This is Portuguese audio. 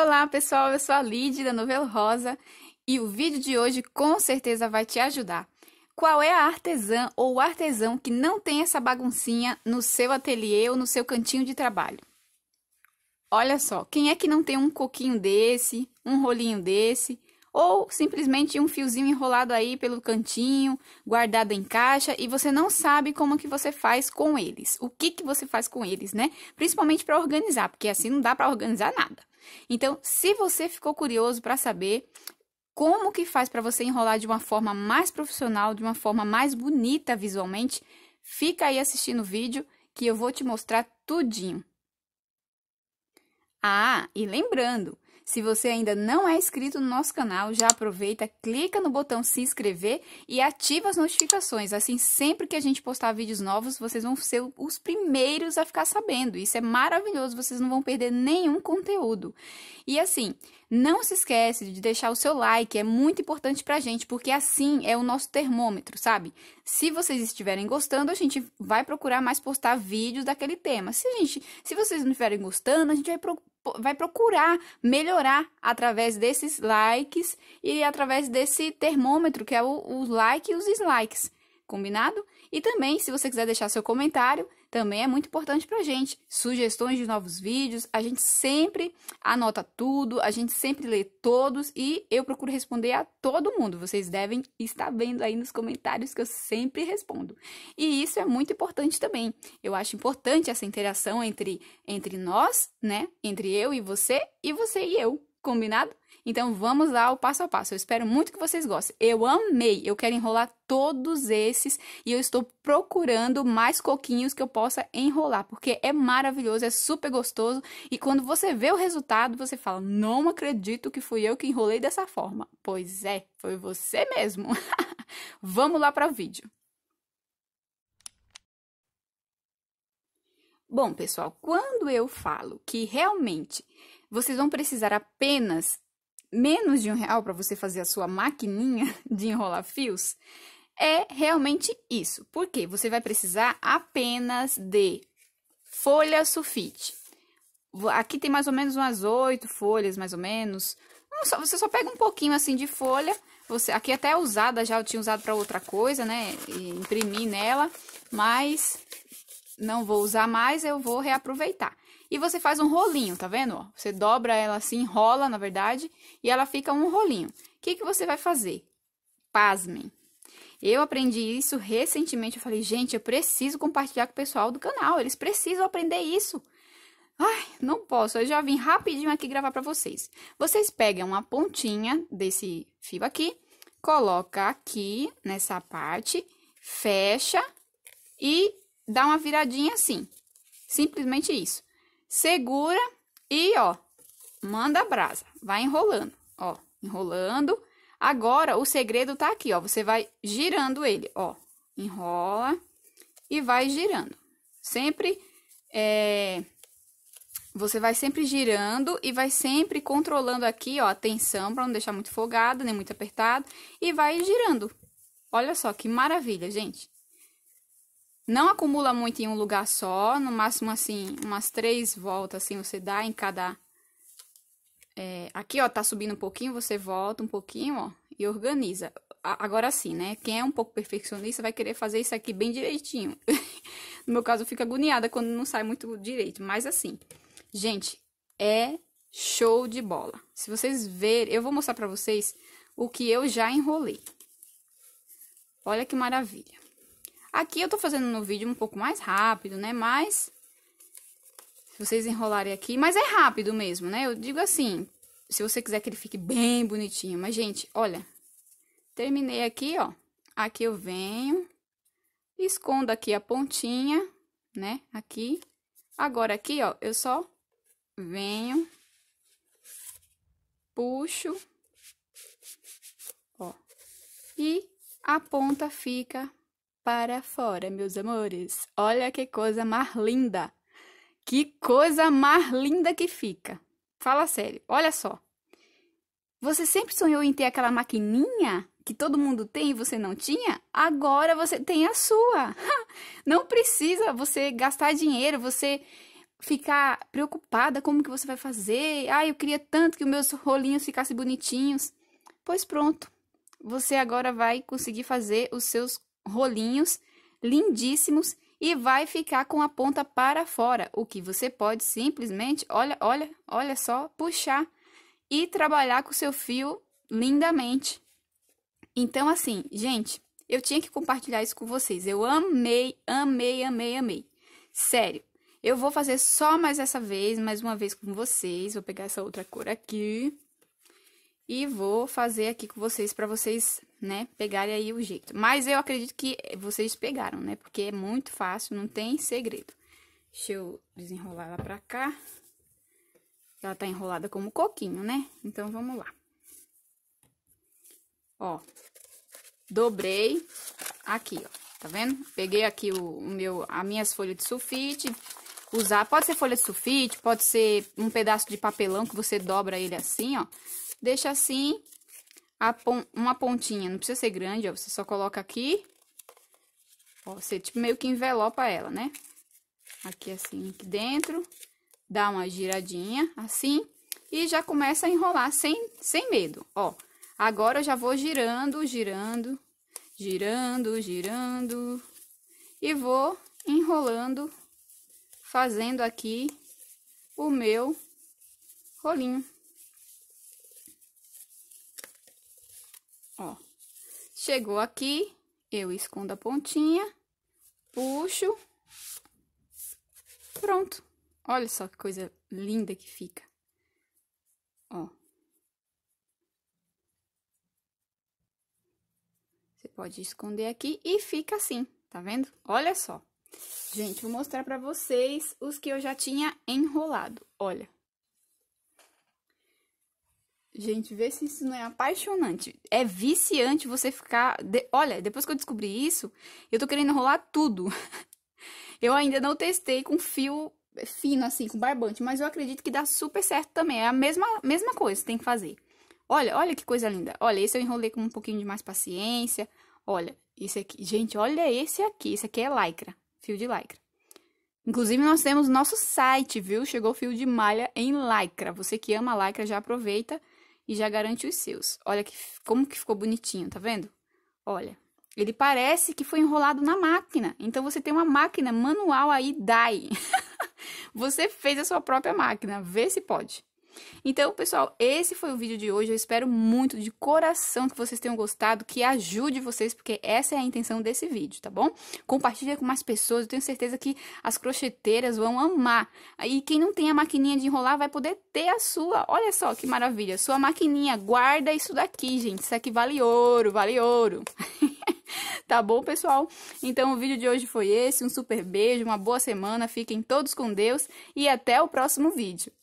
Olá, pessoal, eu sou a Lid da Novelo Rosa e o vídeo de hoje com certeza vai te ajudar. Qual é a artesã ou artesão que não tem essa baguncinha no seu ateliê ou no seu cantinho de trabalho? Olha só, quem é que não tem um coquinho desse, um rolinho desse, ou simplesmente um fiozinho enrolado aí pelo cantinho, guardado em caixa e você não sabe como que você faz com eles? O que que você faz com eles, né? Principalmente para organizar, porque assim não dá para organizar nada. Então, se você ficou curioso para saber como que faz para você enrolar de uma forma mais profissional, de uma forma mais bonita visualmente, fica aí assistindo o vídeo que eu vou te mostrar tudinho. Ah, e lembrando, se você ainda não é inscrito no nosso canal, já aproveita, clica no botão se inscrever e ativa as notificações. Assim, sempre que a gente postar vídeos novos, vocês vão ser os primeiros a ficar sabendo. Isso é maravilhoso, vocês não vão perder nenhum conteúdo. E assim, não se esquece de deixar o seu like, é muito importante pra gente, porque assim é o nosso termômetro, sabe? Se vocês estiverem gostando, a gente vai procurar mais postar vídeos daquele tema. Se, a gente, se vocês não estiverem gostando, a gente vai pro vai procurar melhorar através desses likes e através desse termômetro que é o like e os dislikes. Combinado? E também, se você quiser deixar seu comentário, também é muito importante para a gente. Sugestões de novos vídeos, a gente sempre anota tudo, a gente sempre lê todos e eu procuro responder a todo mundo. Vocês devem estar vendo aí nos comentários que eu sempre respondo. E isso é muito importante também. Eu acho importante essa interação entre, entre nós, né? Entre eu e você e você e eu. Combinado? Então vamos lá ao passo a passo. Eu espero muito que vocês gostem. Eu amei, eu quero enrolar todos esses e eu estou procurando mais coquinhos que eu possa enrolar, porque é maravilhoso, é super gostoso e quando você vê o resultado, você fala: "Não acredito que fui eu que enrolei dessa forma". Pois é, foi você mesmo. vamos lá para o vídeo. Bom, pessoal, quando eu falo que realmente vocês vão precisar apenas menos de um real para você fazer a sua maquininha de enrolar fios, é realmente isso. Porque você vai precisar apenas de folha sulfite. Aqui tem mais ou menos umas oito folhas, mais ou menos. Você só pega um pouquinho assim de folha. Você, aqui é até é usada, já eu tinha usado para outra coisa, né? E imprimi nela, mas não vou usar mais, eu vou reaproveitar e você faz um rolinho, tá vendo? Você dobra ela assim, enrola, na verdade, e ela fica um rolinho. O que, que você vai fazer? Pasmem. Eu aprendi isso recentemente. Eu falei, gente, eu preciso compartilhar com o pessoal do canal. Eles precisam aprender isso. Ai, não posso. Eu já vim rapidinho aqui gravar para vocês. Vocês pegam uma pontinha desse fio aqui, coloca aqui nessa parte, fecha e dá uma viradinha assim. Simplesmente isso segura e ó, manda a brasa, vai enrolando, ó, enrolando. Agora o segredo tá aqui, ó, você vai girando ele, ó, enrola e vai girando. Sempre é, você vai sempre girando e vai sempre controlando aqui, ó, a tensão para não deixar muito folgado, nem muito apertado e vai girando. Olha só que maravilha, gente. Não acumula muito em um lugar só, no máximo assim, umas três voltas assim você dá em cada. É, aqui, ó, tá subindo um pouquinho, você volta um pouquinho, ó, e organiza. A, agora sim, né? Quem é um pouco perfeccionista vai querer fazer isso aqui bem direitinho. no meu caso, eu fico agoniada quando não sai muito direito, mas assim, gente, é show de bola. Se vocês verem, eu vou mostrar pra vocês o que eu já enrolei. Olha que maravilha. Aqui eu tô fazendo no vídeo um pouco mais rápido, né? Mas, se vocês enrolarem aqui, mas é rápido mesmo, né? Eu digo assim, se você quiser que ele fique bem bonitinho. Mas, gente, olha, terminei aqui, ó. Aqui eu venho, escondo aqui a pontinha, né? Aqui. Agora, aqui, ó, eu só venho, puxo, ó. E a ponta fica para fora, meus amores. Olha que coisa mais linda! Que coisa mais linda que fica! Fala sério, olha só. Você sempre sonhou em ter aquela maquininha que todo mundo tem e você não tinha? Agora você tem a sua. Não precisa você gastar dinheiro, você ficar preocupada como que você vai fazer. Ah, eu queria tanto que os meus rolinhos ficassem bonitinhos. Pois pronto. Você agora vai conseguir fazer os seus rolinhos lindíssimos e vai ficar com a ponta para fora, o que você pode simplesmente, olha, olha, olha só, puxar e trabalhar com o seu fio lindamente. Então assim, gente, eu tinha que compartilhar isso com vocês. Eu amei, amei, amei, amei. Sério. Eu vou fazer só mais essa vez, mais uma vez com vocês. Vou pegar essa outra cor aqui e vou fazer aqui com vocês para vocês né, pegarem aí o jeito. Mas eu acredito que vocês pegaram, né? Porque é muito fácil, não tem segredo. Deixa eu desenrolar ela pra cá. Ela tá enrolada como coquinho, né? Então, vamos lá. Ó, dobrei aqui, ó. Tá vendo? Peguei aqui o, o meu, as minhas folhas de sulfite. Usar, pode ser folha de sulfite, pode ser um pedaço de papelão que você dobra ele assim, ó. Deixa assim pon uma pontinha, não precisa ser grande, ó, você só coloca aqui, ó, você tipo meio que envelopa ela, né? Aqui assim, aqui dentro, dá uma giradinha, assim, e já começa a enrolar sem, sem medo, ó. Agora, eu já vou girando, girando, girando, girando, e vou enrolando, fazendo aqui o meu rolinho. Ó, chegou aqui, eu escondo a pontinha, puxo, pronto. Olha só que coisa linda que fica. Ó. Você pode esconder aqui e fica assim, tá vendo? Olha só. Gente, vou mostrar pra vocês os que eu já tinha enrolado, olha. Gente, vê se isso não é apaixonante. É viciante você ficar. De... Olha, depois que eu descobri isso, eu tô querendo enrolar tudo. eu ainda não testei com fio fino, assim, com barbante, mas eu acredito que dá super certo também. É a mesma, mesma coisa que tem que fazer. Olha, olha que coisa linda. Olha, esse eu enrolei com um pouquinho de mais paciência. Olha, esse aqui. Gente, olha esse aqui. Esse aqui é lycra, fio de lycra. Inclusive, nós temos nosso site, viu? Chegou fio de malha em lycra. Você que ama lycra já aproveita e já garante os seus. Olha que, como que ficou bonitinho, tá vendo? Olha, ele parece que foi enrolado na máquina. Então você tem uma máquina manual aí, DAI. você fez a sua própria máquina, vê se pode. Então, pessoal, esse foi o vídeo de hoje. Eu espero muito de coração que vocês tenham gostado, que ajude vocês, porque essa é a intenção desse vídeo, tá bom? Compartilha com mais pessoas. Eu tenho certeza que as crocheteiras vão amar. E quem não tem a maquininha de enrolar vai poder ter a sua. Olha só que maravilha. Sua maquininha, guarda isso daqui, gente. Isso aqui vale ouro, vale ouro. tá bom, pessoal? Então, o vídeo de hoje foi esse. Um super beijo, uma boa semana. Fiquem todos com Deus e até o próximo vídeo.